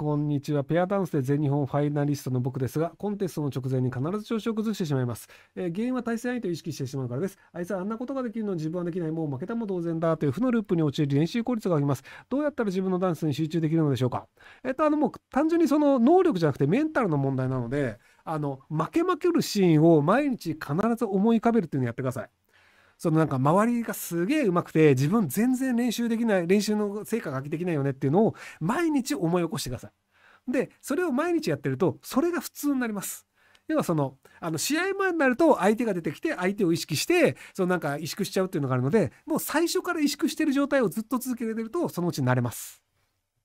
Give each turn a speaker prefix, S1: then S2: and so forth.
S1: こんにちは。ペアダンスで全日本ファイナリストの僕ですが、コンテストの直前に必ず調子を崩してしまいます。えー、原因は対戦相手を意識してしまうからです。あいつはあんなことができるのに自分はできない。もう負けたも同然だ。という負のループに陥り練習効率が上ります。どうやったら自分のダンスに集中できるのでしょうか。えっ、ー、と、あの、もう単純にその能力じゃなくてメンタルの問題なので、あの、負け負けるシーンを毎日必ず思い浮かべるっていうのをやってください。そのなんか周りがすげえうまくて自分全然練習できない練習の成果が発揮できないよねっていうのを毎日思い起こしてください。でそれを毎日やってるとそれが普通になります。要はそのあの試合前になると相手が出てきて相手を意識してそのなんか萎縮しちゃうっていうのがあるのでもう最初から萎縮してる状態をずっと続けてるとそのうち慣れます。